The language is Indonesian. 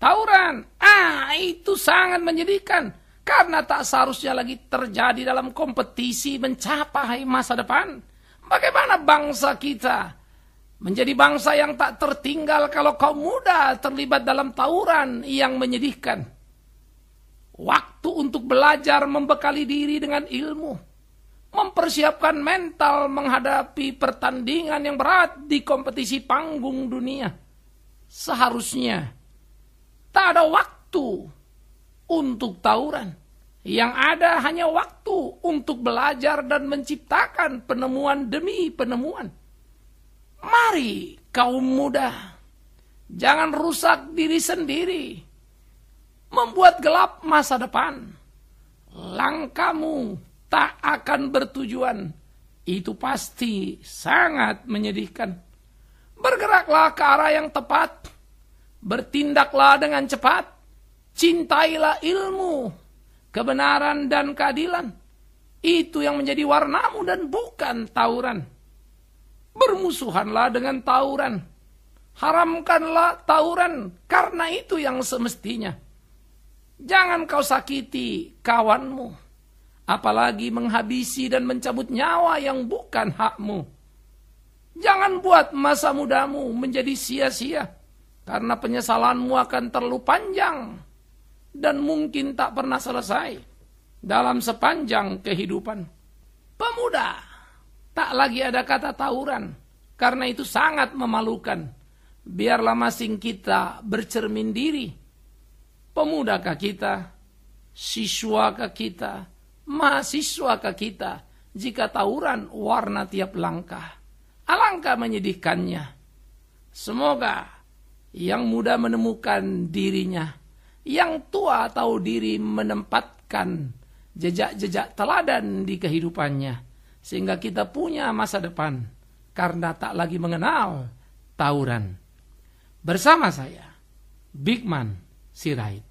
tawuran. Ah, itu sangat menyedihkan. Karena tak seharusnya lagi terjadi dalam kompetisi mencapai masa depan. Bagaimana bangsa kita menjadi bangsa yang tak tertinggal kalau kaum muda terlibat dalam tawuran yang menyedihkan? Waktu untuk belajar membekali diri dengan ilmu mempersiapkan mental menghadapi pertandingan yang berat di kompetisi panggung dunia. Seharusnya Tak ada waktu untuk tawuran. Yang ada hanya waktu untuk belajar dan menciptakan penemuan demi penemuan. Mari kaum muda, jangan rusak diri sendiri. Membuat gelap masa depan. Langkahmu tak akan bertujuan. Itu pasti sangat menyedihkan. Bergeraklah ke arah yang tepat Bertindaklah dengan cepat. Cintailah ilmu, kebenaran dan keadilan. Itu yang menjadi warnamu dan bukan tawuran. Bermusuhanlah dengan tawuran. Haramkanlah tawuran karena itu yang semestinya. Jangan kau sakiti kawanmu, apalagi menghabisi dan mencabut nyawa yang bukan hakmu. Jangan buat masa mudamu menjadi sia-sia. Karena penyesalanmu akan terlalu panjang dan mungkin tak pernah selesai dalam sepanjang kehidupan. Pemuda, tak lagi ada kata tawuran, karena itu sangat memalukan. Biarlah masing kita bercermin diri. Pemudakah kita? Siswakah kita? Mahasiswakah kita? Jika tawuran warna tiap langkah. Alangkah menyedihkannya. Semoga yang muda menemukan dirinya. Yang tua tahu diri menempatkan jejak-jejak teladan di kehidupannya. Sehingga kita punya masa depan. Karena tak lagi mengenal tawuran. Bersama saya, Bigman Sirait.